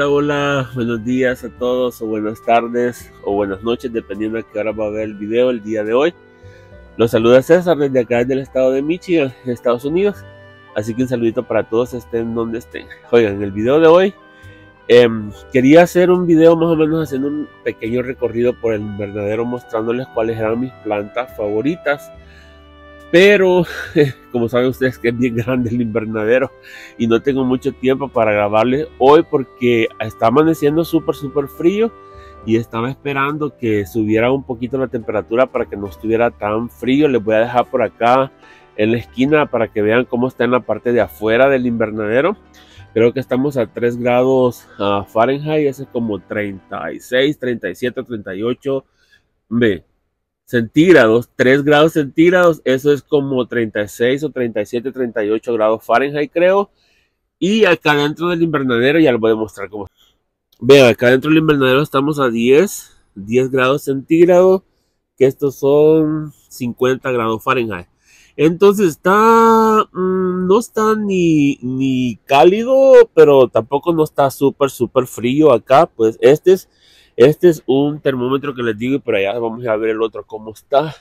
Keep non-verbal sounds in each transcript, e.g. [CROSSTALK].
Hola, hola, buenos días a todos o buenas tardes o buenas noches, dependiendo a qué hora va a ver el video el día de hoy. Los saluda César desde acá del estado de Michigan, Estados Unidos. Así que un saludito para todos, estén donde estén. Oigan, en el video de hoy em, quería hacer un video más o menos haciendo un pequeño recorrido por el invernadero mostrándoles cuáles eran mis plantas favoritas pero, [LAUGHS] como saben ustedes que es bien grande el invernadero y no tengo mucho tiempo para grabarles hoy porque está amaneciendo súper, súper frío y estaba esperando que subiera un poquito la temperatura para que no estuviera tan frío. Les voy a dejar por acá en la esquina para que vean cómo está en la parte de afuera del invernadero. Creo que estamos a 3 grados ah, Fahrenheit, eso es como 36, 37, 38 Ve centígrados, 3 grados centígrados, eso es como 36 o 37, 38 grados Fahrenheit creo. Y acá dentro del invernadero, ya lo voy a mostrar cómo. Veo, acá dentro del invernadero estamos a 10, 10 grados centígrados, que estos son 50 grados Fahrenheit. Entonces está, mm, no está ni, ni cálido, pero tampoco no está súper, súper frío acá. Pues este es este es un termómetro que les digo y por allá vamos a ver el otro cómo está.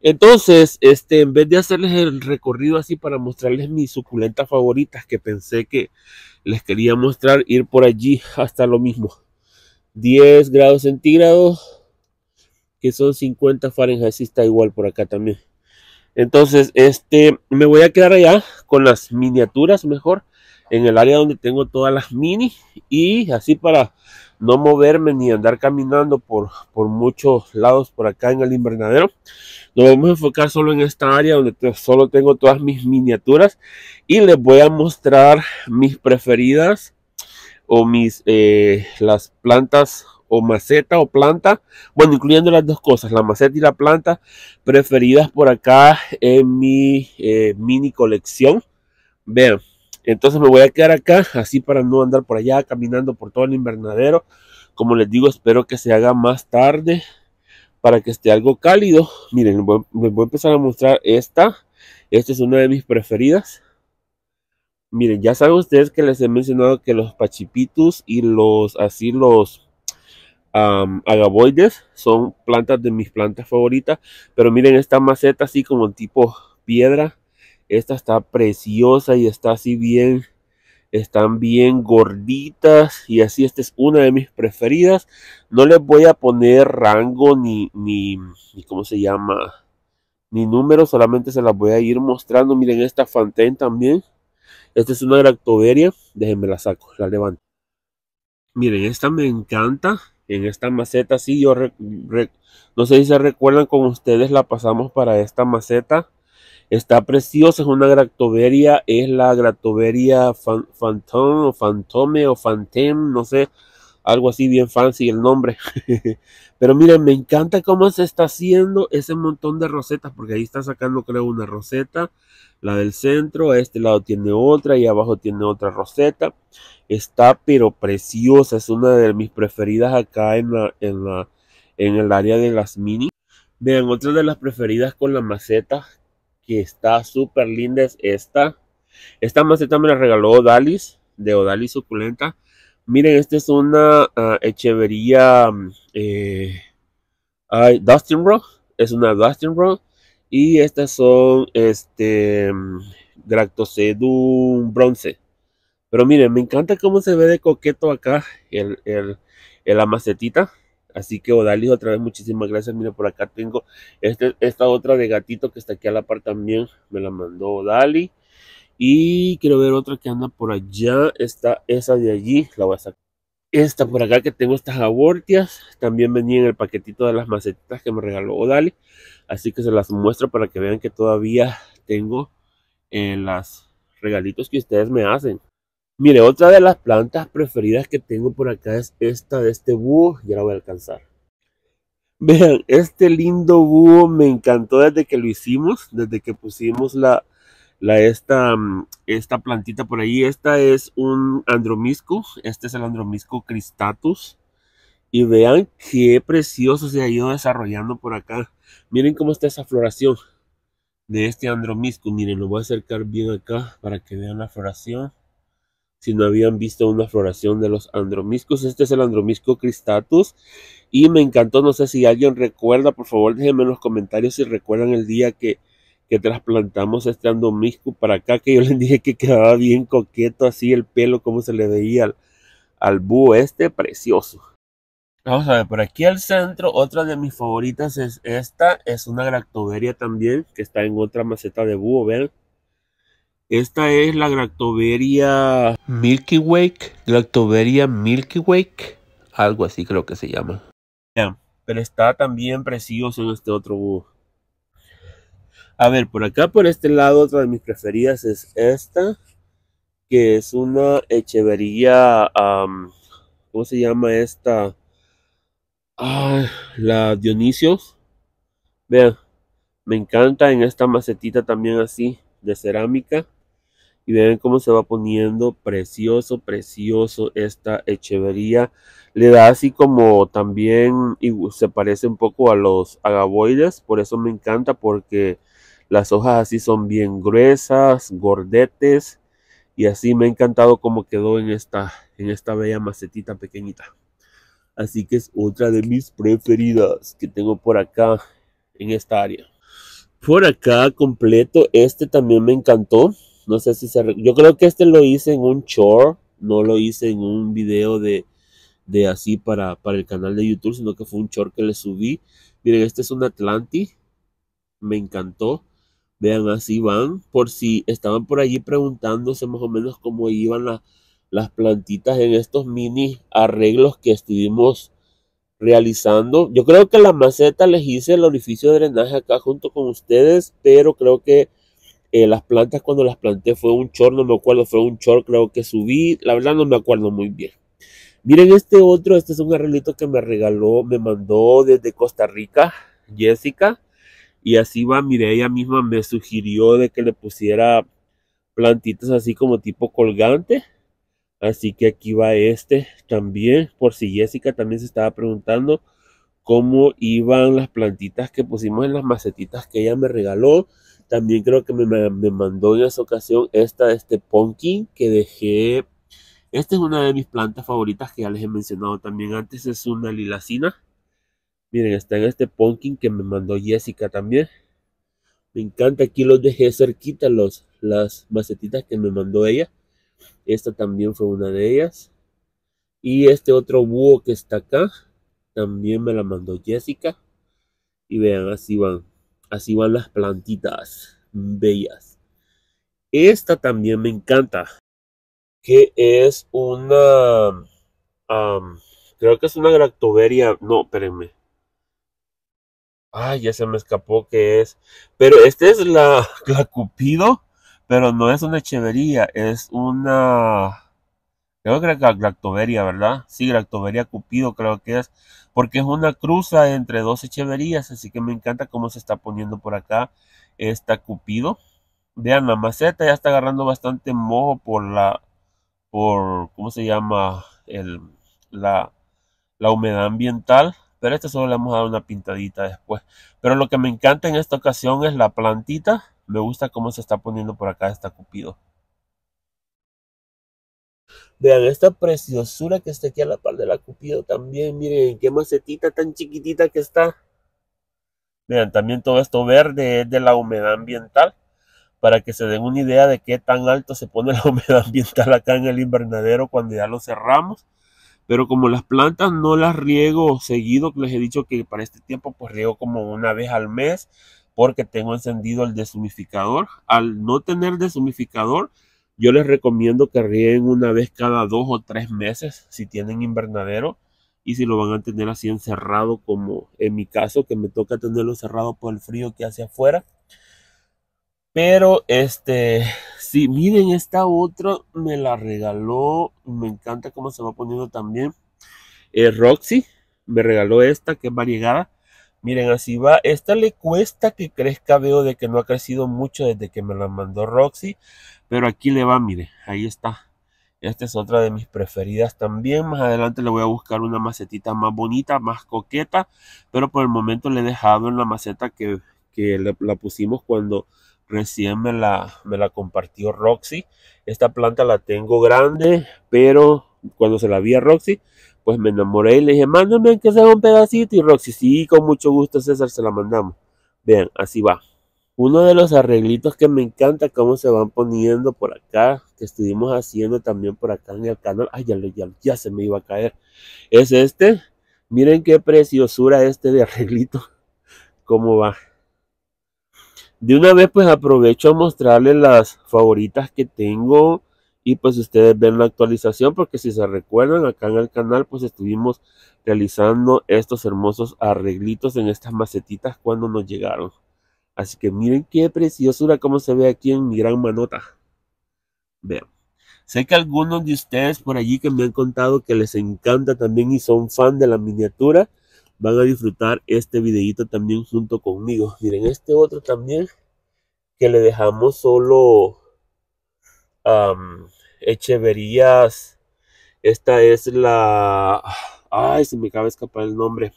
Entonces, este, en vez de hacerles el recorrido así para mostrarles mis suculentas favoritas que pensé que les quería mostrar, ir por allí hasta lo mismo. 10 grados centígrados, que son 50 Fahrenheit, así está igual por acá también. Entonces, este, me voy a quedar allá con las miniaturas mejor, en el área donde tengo todas las mini y así para no moverme ni andar caminando por, por muchos lados por acá en el invernadero. Nos vamos a enfocar solo en esta área donde solo tengo todas mis miniaturas y les voy a mostrar mis preferidas o mis eh, las plantas o maceta o planta, bueno, incluyendo las dos cosas, la maceta y la planta preferidas por acá en mi eh, mini colección. Vean, entonces me voy a quedar acá, así para no andar por allá caminando por todo el invernadero. Como les digo, espero que se haga más tarde para que esté algo cálido. Miren, les voy, a empezar a mostrar esta. Esta es una de mis preferidas. Miren, ya saben ustedes que les he mencionado que los pachipitus y los así los agavoides agaboides son plantas de mis plantas favoritas. Pero miren esta maceta así como tipo piedra esta está preciosa y está así bien. Están bien gorditas y así esta es una de mis preferidas. No les voy a poner rango ni, ni, ni cómo se llama, ni número, solamente se las voy a ir mostrando. Miren esta Fanten también. Esta es una Gractoveria. Déjenme la saco, la levanto. Miren, esta me encanta. En esta maceta, sí, yo no sé si se recuerdan con ustedes, la pasamos para esta maceta. Está preciosa, es una gractoveria, es la gractoveria o Fantome o Fantem, no sé, algo así bien fancy el nombre. [LAUGHS] Pero miren, me encanta cómo se está haciendo ese montón de rosetas, porque ahí está sacando creo una roseta, la del centro, a este lado tiene otra y abajo tiene otra roseta. Está pero preciosa, es una de mis preferidas acá en, la, en, la, en el área de las mini. Vean, otra de las preferidas con la maceta que está súper linda esta. Esta maceta me la regaló Odalis, de Odalis Suculenta. Miren, esta es una hechevería. Ah, echevería mm, eh, Dustin Rock. Es una Dustin Rock. Y estas son este mm, Gractosedum bronce. Pero miren, me encanta cómo se ve de coqueto acá En la macetita. Así que Odali otra vez muchísimas gracias. Mira, por acá tengo este, esta otra de gatito que está aquí a la par también. Me la mandó Odali Y quiero ver otra que anda por allá. Está esa de allí. La voy a sacar. Esta por acá que tengo estas abortias. También venía en el paquetito de las macetitas que me regaló Odali Así que se las muestro para que vean que todavía tengo en eh, las regalitos que ustedes me hacen. Mire, otra de las plantas preferidas que tengo por acá es esta de este búho. Ya la voy a alcanzar. Vean, este lindo búho me encantó desde que lo hicimos, desde que pusimos la, esta, mm, esta plantita por ahí. Esta es un andromisco, este es el andromisco cristatus. Y vean qué precioso se ha ido desarrollando por acá. Miren cómo está esa floración de este andromisco. Miren, lo voy a acercar bien acá para que vean la floración si no habían visto una floración de los andromiscos. Este es el andromisco cristatus y me encantó, no sé si alguien recuerda, por favor déjenme en los comentarios si recuerdan el día que, que trasplantamos este andromisco para acá, que yo les dije que quedaba bien coqueto así el pelo como se le veía al, al búho este, precioso. Vamos a ver, por aquí al centro, otra de mis favoritas es esta, es una gractoveria también, que está en otra maceta de búho, ven, esta es la gractoberia Milky Wake. gractoberia Milky Wake. algo así creo que se llama. pero está también precioso en este otro búho. A ver, por acá, por este lado, otra de mis preferidas es esta, que es una Echevería, ¿cómo se llama esta? Ah, la Dionisios. Vean, me encanta en esta macetita también así de cerámica y ven cómo se va poniendo precioso, precioso esta echevería. Le da así como también y se parece un poco a los agaboides, por eso me encanta porque las hojas así son bien gruesas, gordetes y así me ha encantado cómo quedó en esta en esta bella macetita pequeñita. Así que es otra de mis preferidas que tengo por acá en esta área. Por acá completo, este también me encantó no sé si se... Yo creo que este lo hice en un short, no lo hice en un video de, de así para, para el canal de YouTube, sino que fue un short que le subí. Miren, este es un Atlantis. Me encantó. Vean, así van. Por si estaban por allí preguntándose más o menos cómo iban las plantitas en estos mini arreglos que estuvimos realizando. Yo creo que la maceta les hice el orificio de drenaje acá junto con ustedes, pero creo que eh, las plantas cuando las planté fue un chorro, no me acuerdo, fue un chorro, creo que subí, la verdad no me acuerdo muy bien. Miren este otro, este es un arreglito que me regaló, me mandó desde Costa Rica, Jessica. Y así va, mire, ella misma me sugirió de que le pusiera plantitas así como tipo colgante. Así que aquí va este también, por si Jessica también se estaba preguntando cómo iban las plantitas que pusimos en las macetitas que ella me regaló. También creo que me, mandó en esa ocasión esta, este pumpkin que dejé. Esta es una de mis plantas favoritas que ya les he mencionado también antes. Es una lilacina. Miren, está en este pumpkin que me mandó Jessica también. Me encanta, aquí los dejé cerquita los, las macetitas que me mandó ella. Esta también fue una de ellas. Y este otro búho que está acá, también me la mandó Jessica. Y vean, así van. Así van las plantitas bellas. Esta también me encanta. Que es una... creo que es una gractoberia. No, espérenme. Ay, ya se me escapó que es. Pero esta es la, [LAUGHS] la Cupido. Pero no es una Echevería. Es una... Creo que la gractoberia, ¿verdad? Sí, gractoberia Cupido creo que es porque es una cruza entre dos echeverías, así que me encanta cómo se está poniendo por acá esta Cupido. Vean, la maceta ya está agarrando bastante mojo por la, por, ¿cómo se llama? la, la humedad ambiental, pero esta solo le vamos a dar una pintadita después. Pero lo que me encanta en esta ocasión es la plantita, me gusta cómo se está poniendo por acá esta Cupido. Vean esta preciosura que está aquí a la par de la Cupido también. Miren qué macetita tan chiquitita que está. Vean, también todo esto verde es de la humedad ambiental. Para que se den una idea de qué tan alto se pone [LAUGHS] la humedad ambiental acá en el invernadero cuando ya lo cerramos. Pero como las plantas no las riego seguido, les he dicho que para este tiempo pues riego como una vez al mes porque tengo encendido el deshumificador. Al no tener deshumificador, yo les recomiendo que rieguen una vez cada dos o tres meses si tienen invernadero y si lo van a tener así encerrado como en mi caso que me toca tenerlo cerrado por el frío que hace afuera. Pero este, si miren esta otra, me la regaló, me encanta cómo se va poniendo también. Eh, Roxy me regaló esta que es variegada Miren, así va. Esta le cuesta que crezca. Veo de que no ha crecido mucho desde que me la mandó Roxy. Pero aquí le va, miren Ahí está. Esta es otra de mis preferidas también. Más adelante le voy a buscar una macetita más bonita, más coqueta. Pero por el momento le he dejado en la maceta que, la pusimos cuando recién me la, me la compartió Roxy. Esta planta la tengo grande, pero cuando se la vi a Roxy, pues me enamoré y le dije, mándame que sea un pedacito. Y Roxy, sí, con mucho gusto, César, se la mandamos. Vean, así va. Uno de los arreglitos que me encanta, cómo se van poniendo por acá, que estuvimos haciendo también por acá en el canal. Ay, ya, ya se me iba a caer. Es este. Miren qué preciosura este de arreglito. Cómo va. De una vez, pues aprovecho a mostrarles las favoritas que tengo y pues ustedes ven la actualización porque si se recuerdan acá en el canal pues estuvimos realizando estos hermosos arreglitos en estas macetitas cuando nos llegaron. Así que miren qué preciosura como se ve aquí en mi gran manota. Vean. Sé que algunos de ustedes por allí que me han contado que les encanta también y son fan de la miniatura, van a disfrutar este videito también junto conmigo. Miren este otro también que le dejamos solo Echeverías. Esta es la... Ay, se me acaba de escapar el nombre.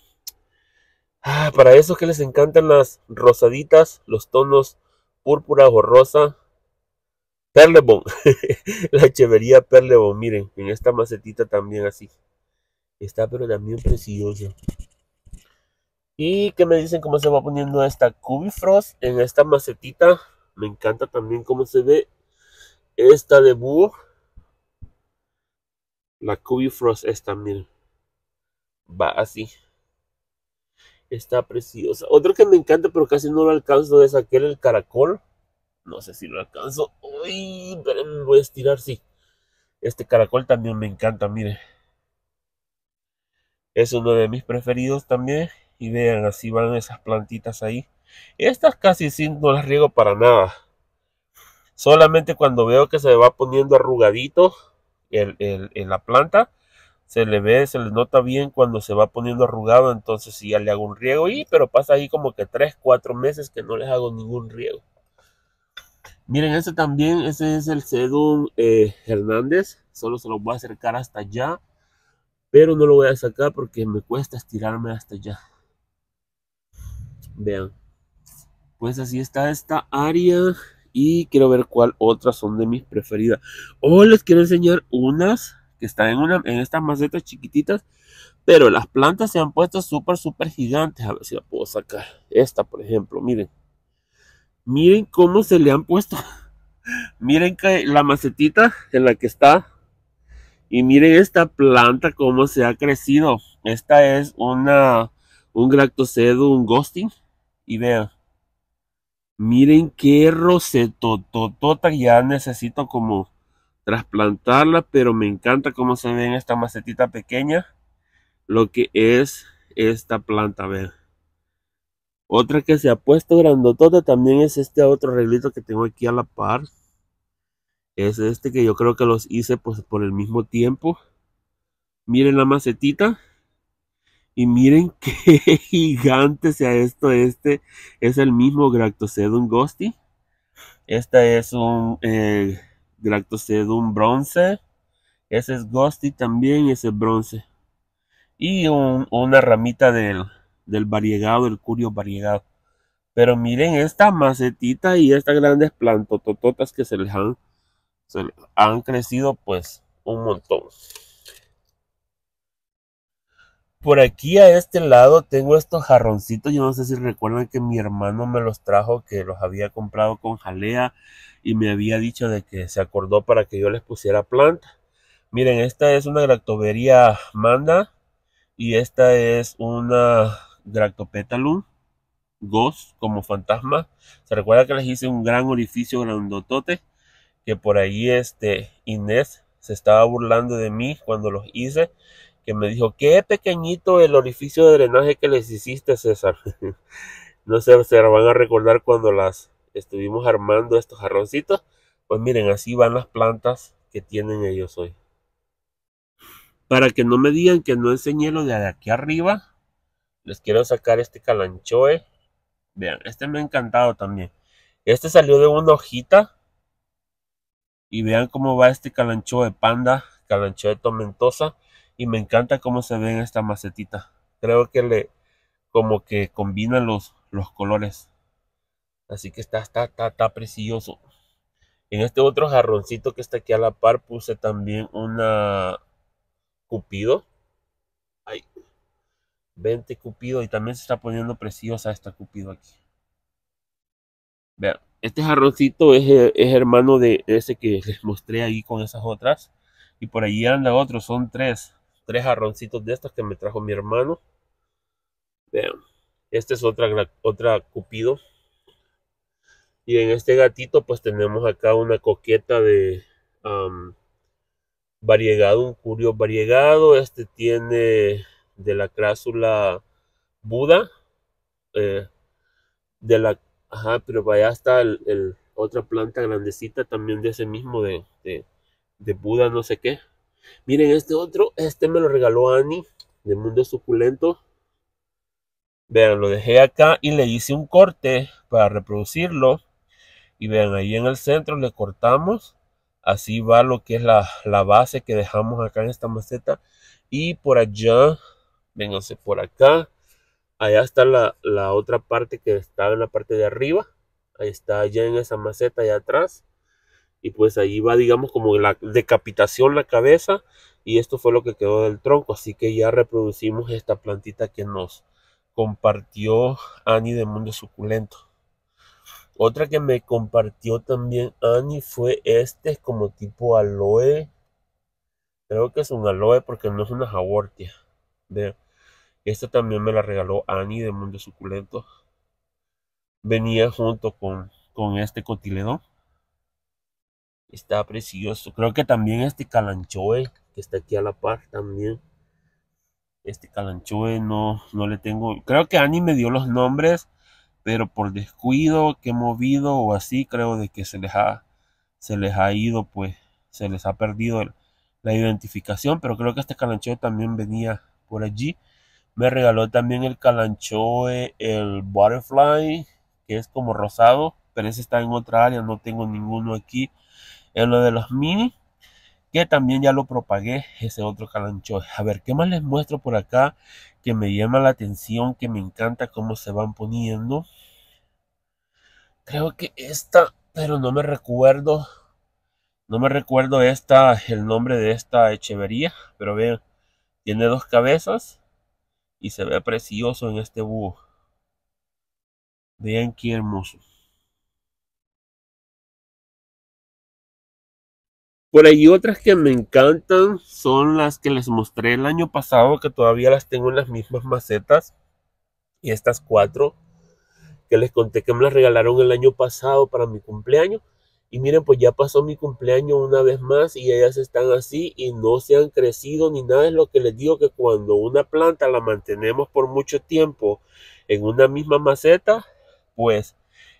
Ah, para eso que les encantan las rosaditas, los tonos púrpura o rosa. Perlebon. [LAUGHS] la Echevería Perlebon. Miren, en esta macetita también así. Está pero también precioso Y que me dicen cómo se va poniendo esta Cubifrost en esta macetita. Me encanta también cómo se ve esta de búho. La Frost, esta, miren. Va así. Está preciosa. Otro que me encanta, pero casi no lo alcanzo, es aquel, el caracol. No sé si lo alcanzo. Uy, pero me voy a estirar, sí. Este caracol también me encanta, mire. Es uno de mis preferidos también. Y vean, así van esas plantitas ahí. Estas casi sí no las riego para nada. Solamente cuando veo que se va poniendo arrugadito en la planta, se le ve, se le nota bien cuando se va poniendo arrugado, entonces si ya le hago un riego y pero pasa ahí como que 3, 4 meses que no les hago ningún riego. Miren, este también, ese es el Sedum eh, Hernández, solo se lo voy a acercar hasta allá, pero no lo voy a sacar porque me cuesta estirarme hasta allá. Vean, pues así está esta área. Y quiero ver cuál otras son de mis preferidas. Hoy les quiero enseñar unas que están en, una, en estas macetas chiquititas. Pero las plantas se han puesto súper, súper gigantes. A ver si la puedo sacar. Esta, por ejemplo, miren. Miren cómo se le han puesto. [LAUGHS] miren que la macetita en la que está. Y miren esta planta cómo se ha crecido. Esta es una, un un ghosting. Y vean, Miren qué rosetototota, ya necesito como trasplantarla, pero me encanta cómo se ve en esta macetita pequeña lo que es esta planta, ver, Otra que se ha puesto grandotota también es este otro arreglito que tengo aquí a la par. Es este que yo creo que los hice pues por el mismo tiempo. Miren la macetita. Y miren [LAUGHS] qué gigante sea esto. Este es el mismo Gractocedum ghosty. Esta es un eh, bronce. Ese es ghosty también ese es bronce. Y una ramita del, del variegado, el curio variegado. Pero miren esta macetita y estas grandes plantotototas que se les han, han crecido pues un montón por aquí a este lado tengo estos jarroncitos. Yo no sé si recuerdan que mi hermano me los trajo, que los había comprado con jalea y me había dicho de que se acordó para que yo les pusiera planta. Miren, esta es una gractobería manda y esta es una Gractopetalum ghost como fantasma. Se recuerda que les hice un gran orificio grandotote que por ahí este Inés se estaba burlando de mí cuando los hice que me dijo, qué pequeñito el orificio de drenaje que les hiciste, César. [LAUGHS] no sé, se van a recordar cuando las estuvimos armando estos jarroncitos. Pues miren, así van las plantas que tienen ellos hoy. Para que no me digan que no enseñé lo de aquí arriba, les quiero sacar este calanchoe. Vean, este me ha encantado también. Este salió de una hojita. Y vean cómo va este calanchoe panda, calanchoe tomentosa y me encanta cómo se ve en esta macetita. Creo que le como que combina los, los colores. Así que está, está, está, precioso. En este otro jarroncito que está aquí a la par puse también una cupido. Ay, 20 cupido y también se está poniendo preciosa esta cupido aquí. Vean, este jarroncito es, es hermano de ese que les mostré ahí con esas otras. Y por allí anda otros. son tres tres jarroncitos de estas que me trajo mi hermano. Vean, este es otra, otra cupido. Y en este gatito pues tenemos acá una coqueta de variegado, un curio variegado. Este tiene de la crásula Buda. Eh, de la... Ajá, pero allá está el, otra planta grandecita también de ese mismo de Buda no sé qué. Miren este otro, este me lo regaló Ani de Mundo Suculento. Vean, lo dejé acá y le hice un corte para reproducirlo. Y vean, ahí en el centro le cortamos. Así va lo que es la, base que dejamos acá en esta maceta. Y por allá, vénganse por acá. Allá está la, otra parte que estaba en la parte de arriba. Ahí está allá en esa maceta allá atrás y pues ahí va, digamos, como la decapitación la cabeza y esto fue lo que quedó del tronco, así que ya reproducimos esta plantita que nos compartió Annie de Mundo Suculento. Otra que me compartió también Annie fue este como tipo aloe. Creo que es un aloe porque no es una jabortia. Vean. Esta también me la regaló Ani de Mundo Suculento. Venía junto con, con este cotiledón. Está precioso. Creo que también este calanchoe que está aquí a la par también. Este calanchoe no, no le tengo. Creo que Ani me dio los nombres, pero por descuido que he movido o así, creo de que se les ha, se les ha ido, pues se les ha perdido la identificación. Pero creo que este calanchoe también venía por allí. Me regaló también el calanchoe, el butterfly, que es como rosado, pero ese está en otra área, no tengo ninguno aquí. En lo de los mini, que también ya lo propagué, ese otro calancho. A ver, ¿qué más les muestro por acá que me llama la atención, que me encanta cómo se van poniendo? Creo que esta, pero no me recuerdo. No me recuerdo esta, el nombre de esta echevería, pero vean, tiene dos cabezas y se ve precioso en este búho. Vean qué hermoso. Por ahí otras que me encantan son las que les mostré el año pasado, que todavía las tengo en las mismas macetas. Y estas cuatro que les conté que me las regalaron el año pasado para mi cumpleaños. Y miren, pues ya pasó mi cumpleaños una vez más y ellas están así y no se han crecido ni nada. Es lo que les digo que cuando una planta la mantenemos por mucho tiempo en una misma maceta, pues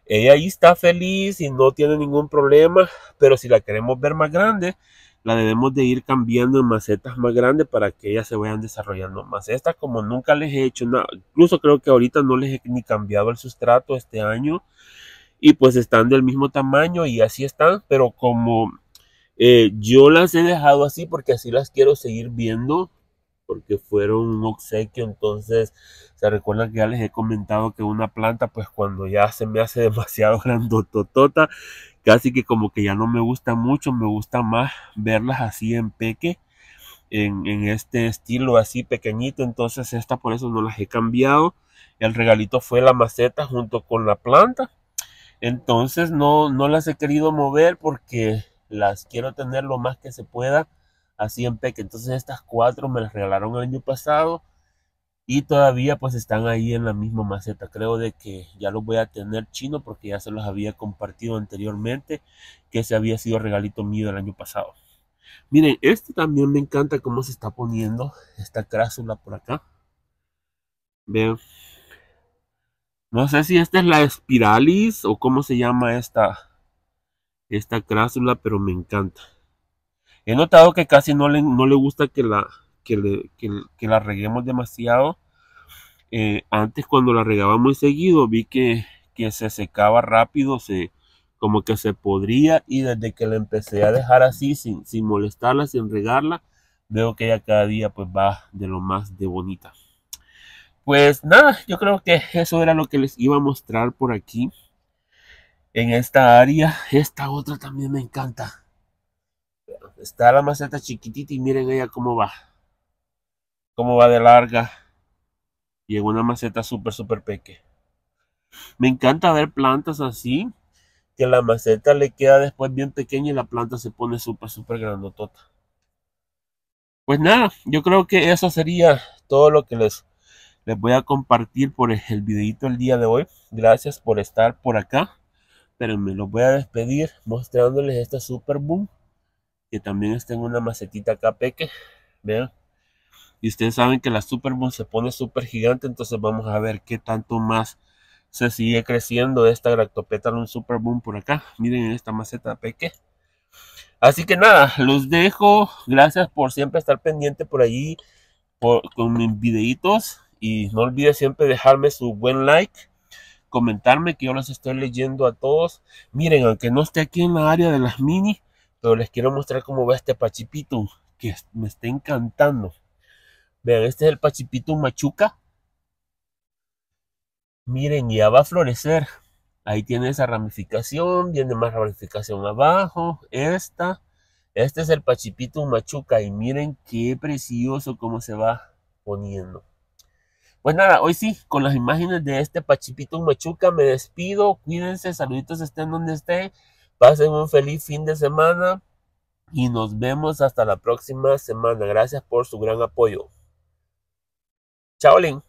ella ahí está feliz y no tiene ningún problema, pero si la queremos ver más grande, la debemos de ir cambiando en macetas más grandes para que ellas se vayan desarrollando más. Esta como nunca les he hecho nada, incluso creo que ahorita no les he ni cambiado el sustrato este año y pues están del mismo tamaño y así están, pero como eh, yo las he dejado así porque así las quiero seguir viendo porque fueron un obsequio, entonces se recuerdan que ya les he comentado que una planta pues cuando ya se me hace [LAUGHS] demasiado grandototota, casi que como que ya no me gusta mucho, me gusta más verlas así en peque, en, este estilo así pequeñito, entonces esta por eso no las he cambiado, el regalito fue la maceta junto con la planta, entonces no, no las he querido mover porque las quiero tener lo más que se pueda así en peque. Entonces estas cuatro me las regalaron el año pasado y todavía pues están ahí en la misma maceta. Creo de que ya los voy a tener chino porque ya se los había compartido anteriormente que ese había sido regalito mío el año pasado. Miren, este también me encanta cómo se está poniendo esta crásula por acá. Vean. No sé si esta es la espiralis o cómo se llama esta, esta crásula, pero me encanta. He notado que casi no le, no le gusta que la, que, la reguemos demasiado. Eh, antes cuando la regaba muy seguido vi que, se secaba rápido, se, como que se podría y desde que la empecé a dejar así, sin, sin molestarla, sin regarla, veo que ya cada día pues va de lo más de bonita. Pues nada, yo creo que eso era lo que les iba a mostrar por aquí. En esta área, esta otra también me encanta está la maceta chiquitita y miren ella cómo va. Cómo va de larga. Y en una maceta súper, súper pequeña. Me encanta ver plantas así, que la maceta le queda después bien pequeña y la planta se pone súper, súper grandotota. Pues nada, yo creo que eso sería todo lo que les, les voy a compartir por el videito el día de hoy. Gracias por estar por acá. Pero me lo voy a despedir mostrándoles esta super boom que también está en una macetita acá peque, vean. Y ustedes saben que la Supermoon se pone súper gigante, entonces vamos a ver qué tanto más se sigue creciendo esta un Superboom por acá. Miren en esta maceta peque. Así que nada, los dejo. Gracias por siempre estar pendiente por allí con mis videitos. Y no olviden siempre dejarme su buen like comentarme que yo los estoy leyendo a todos. Miren, aunque no esté aquí en la área de las mini, pero les quiero mostrar cómo va este pachipito que me está encantando. Vean, este es el pachipito Machuca. Miren, ya va a florecer. Ahí tiene esa ramificación, viene más ramificación abajo, esta. Este es el Pachipito Machuca y miren qué precioso cómo se va poniendo. Pues nada, hoy sí, con las imágenes de este Pachipito Machuca me despido. Cuídense, saluditos estén donde estén. Pasen un feliz fin de semana y nos vemos hasta la próxima semana. Gracias por su gran apoyo. Chao, Lin.